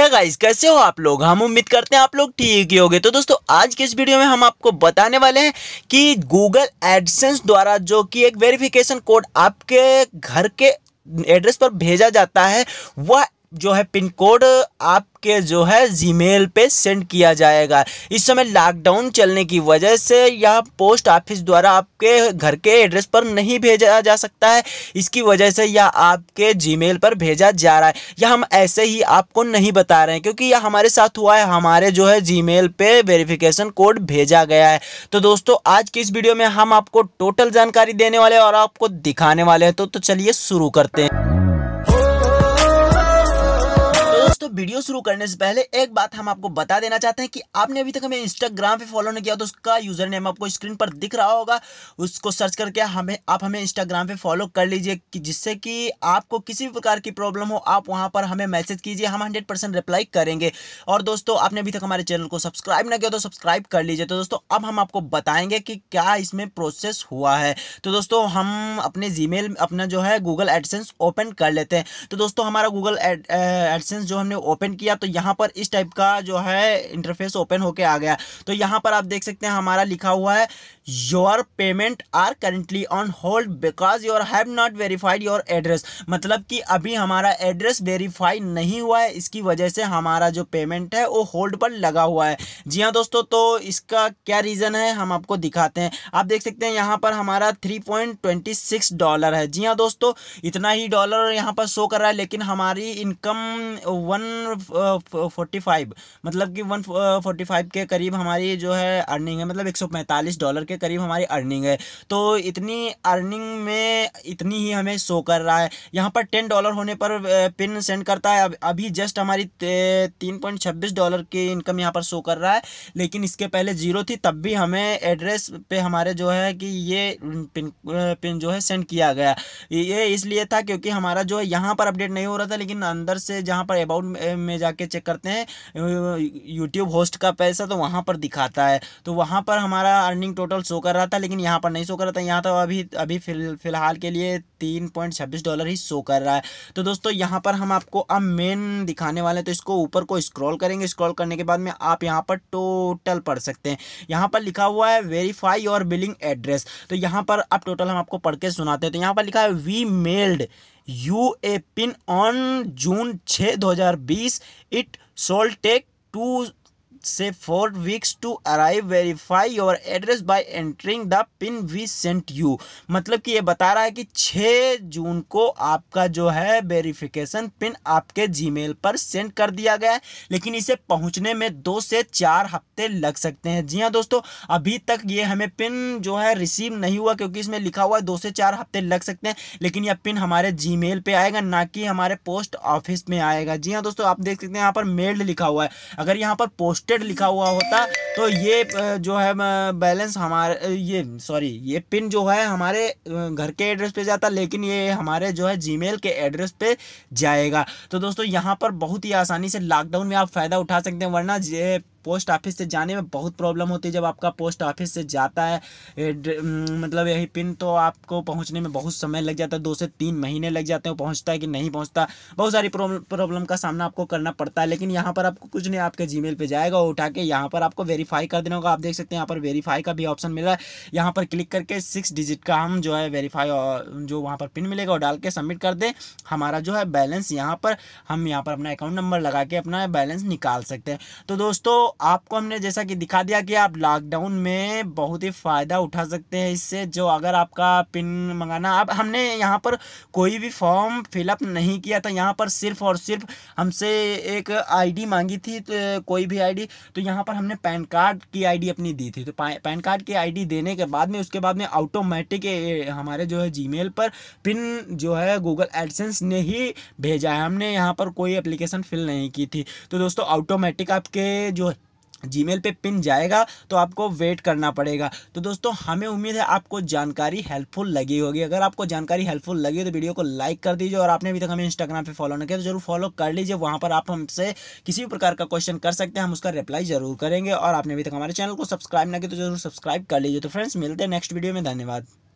है गाइस कैसे हो आप लोग हम उम्मीद करते हैं आप लोग ठीक ही होगे तो दोस्तों आज के इस वीडियो में हम आपको बताने वाले हैं कि गूगल एडसेंस द्वारा जो कि एक वेरिफिकेशन कोड आपके घर के एड्रेस पर भेजा जाता है वह जो है पिन कोड आपके जो है जीमेल पे सेंड किया जाएगा इस समय लॉकडाउन चलने की वजह से यह पोस्ट ऑफिस द्वारा आपके घर के एड्रेस पर नहीं भेजा जा सकता है इसकी वजह से यह आपके जीमेल पर भेजा जा रहा है यह हम ऐसे ही आपको नहीं बता रहे हैं क्योंकि यह हमारे साथ हुआ है हमारे जो है मेल पर वेरीफिकेशन कोड भेजा गया है तो दोस्तों आज की इस वीडियो में हम आपको टोटल जानकारी देने वाले और आपको दिखाने वाले हैं तो, तो चलिए शुरू करते हैं वीडियो शुरू करने से पहले एक बात हम आपको बता देना चाहते हैं कि आपने अभी तक हमें इंस्टाग्राम पे फॉलो नहीं किया तो उसका यूज़र नेम आपको स्क्रीन पर दिख रहा होगा उसको सर्च करके हमें आप हमें इंस्टाग्राम पे फॉलो कर लीजिए कि जिससे कि आपको किसी भी प्रकार की प्रॉब्लम हो आप वहाँ पर हमें मैसेज कीजिए हम हंड्रेड रिप्लाई करेंगे और दोस्तों आपने अभी तक हमारे चैनल को सब्सक्राइब ना किया तो सब्सक्राइब कर लीजिए तो दोस्तों अब हम आपको बताएंगे कि क्या इसमें प्रोसेस हुआ है तो दोस्तों हम अपने जी अपना जो है गूगल एडसेंस ओपन कर लेते हैं तो दोस्तों हमारा गूगल एडसेंस जो हमने ओपन किया तो यहाँ पर इस टाइप का जो है इंटरफेस ओपन होके आ गया तो यहाँ पर आप देख सकते हैं हमारा लिखा हुआ है your payment are currently on hold because your have not verified your address मतलब कि अभी हमारा एड्रेस वेरीफाई नहीं हुआ है इसकी वजह से हमारा जो पेमेंट है वो होल्ड पर लगा हुआ है जी हाँ दोस्तों तो इसका क्या रीज़न है हम आपको दिखाते हैं आप देख सकते हैं यहाँ पर हमारा three point twenty six dollar है जी हाँ दोस्तों इतना ही डॉलर यहाँ पर शो कर रहा है लेकिन हमारी इनकम वन 145 मतलब कि 145 के करीब हमारी जो है अर्निंग है मतलब 145 डॉलर के करीब हमारी अर्निंग है तो इतनी अर्निंग में इतनी ही हमें शो कर रहा है यहाँ पर 10 डॉलर होने पर पिन सेंड करता है अभी जस्ट हमारी तीन पॉइंट छब्बीस डॉलर की इनकम यहाँ पर शो कर रहा है लेकिन इसके पहले जीरो थी तब भी हमें एड्रेस पे हमारे जो है कि ये पिन पिन जो है सेंड किया गया ये इसलिए था क्योंकि हमारा जो है यहाँ पर अपडेट नहीं हो रहा था लेकिन अंदर से जहाँ पर अबाउट में जाके चेक करते हैं यूट्यूब होस्ट का पैसा तो वहाँ पर दिखाता है तो वहाँ पर हमारा अर्निंग टोटल शो कर रहा था लेकिन यहाँ पर नहीं शो कर रहा था यहाँ तो अभी अभी फिल फिलहाल के लिए तीन पॉइंट छब्बीस डॉलर ही शो कर रहा है तो दोस्तों यहाँ पर हम आपको अब मेन दिखाने वाले हैं तो इसको ऊपर को स्क्रॉल करेंगे स्क्रॉल करने के बाद में आप यहाँ पर टोटल पढ़ सकते हैं यहाँ पर लिखा हुआ है वेरीफाई योर बिलिंग एड्रेस तो यहाँ पर अब टोटल हम आपको पढ़ के सुनाते हैं तो यहाँ पर लिखा है we mailed you a pin on June छः दो हज़ार बीस इट टेक टू से four weeks to arrive verify your address by entering the pin we sent you मतलब कि ये बता रहा है कि 6 जून को आपका जो है वेरिफिकेशन पिन आपके जीमेल पर सेंड कर दिया गया है लेकिन इसे पहुंचने में दो से चार हफ्ते लग सकते हैं जी हाँ दोस्तों अभी तक ये हमें पिन जो है रिसीव नहीं हुआ क्योंकि इसमें लिखा हुआ है दो से चार हफ्ते लग सकते हैं लेकिन यह पिन हमारे जी पे आएगा ना कि हमारे पोस्ट ऑफिस में आएगा जी हाँ दोस्तों आप देख सकते हैं यहाँ पर मेल्ड लिखा हुआ है अगर यहाँ पर पोस्ट लिस्टेड लिखा हुआ होता तो ये जो है बैलेंस हमारे ये सॉरी ये पिन जो है हमारे घर के एड्रेस पे जाता लेकिन ये हमारे जो है जीमेल के एड्रेस पे जाएगा तो दोस्तों यहाँ पर बहुत ही आसानी से लॉकडाउन में आप फ़ायदा उठा सकते हैं वरना ये पोस्ट ऑफिस से जाने में बहुत प्रॉब्लम होती है जब आपका पोस्ट ऑफिस से जाता है मतलब यही पिन तो आपको पहुँचने में बहुत समय लग जाता है दो से तीन महीने लग जाते हैं पहुँचता है कि नहीं पहुँचता बहुत सारी प्रॉब्लम का सामना आपको करना पड़ता है लेकिन यहाँ पर आपको कुछ नहीं आपके जी मेल जाएगा उठा के यहाँ पर आपको वेरीफाई कर देना होगा आप देख सकते हैं यहाँ पर वेरीफाई का भी ऑप्शन मिला है यहाँ पर क्लिक करके सिक्स डिजिट का हम जो है वेरीफाई जो वहाँ पर पिन मिलेगा और डाल के सबमिट कर दें हमारा जो है बैलेंस यहाँ पर हम यहाँ पर अपना अकाउंट नंबर लगा के अपना बैलेंस निकाल सकते हैं तो दोस्तों आपको हमने जैसा कि दिखा दिया कि आप लॉकडाउन में बहुत ही फ़ायदा उठा सकते हैं इससे जो अगर आपका पिन मंगाना अब हमने यहाँ पर कोई भी फॉर्म फिलअप नहीं किया था यहाँ पर सिर्फ और सिर्फ हमसे एक आईडी मांगी थी तो कोई भी आईडी तो यहाँ पर हमने पैन कार्ड की आईडी अपनी दी थी तो पैन कार्ड की आईडी देने के बाद में उसके बाद में ऑटोमेटिक हमारे जो है जी पर पिन जो है गूगल एडसेंस ने ही भेजा है हमने यहाँ पर कोई अप्लीकेशन फिल नहीं की थी तो दोस्तों ऑटोमेटिक आपके जो जीमेल पे पिन जाएगा तो आपको वेट करना पड़ेगा तो दोस्तों हमें उम्मीद है आपको जानकारी हेल्पफुल लगी होगी अगर आपको जानकारी हेल्पफुल लगी तो वीडियो को लाइक कर दीजिए और आपने अभी तक हमें इंस्टाग्राम पे फॉलो नहीं किया तो जरूर फॉलो कर लीजिए वहाँ पर आप हमसे किसी भी प्रकार का क्वेश्चन कर सकते हैं हम उसका रिप्लाई जरूर करेंगे और आपने अभी तक हमारे चैनल को सब्सक्राइब न किया तो जरूर सब्सक्राइब कर लीजिए तो फ्रेंड्स मिलते हैं नेक्स्ट वीडियो में धन्यवाद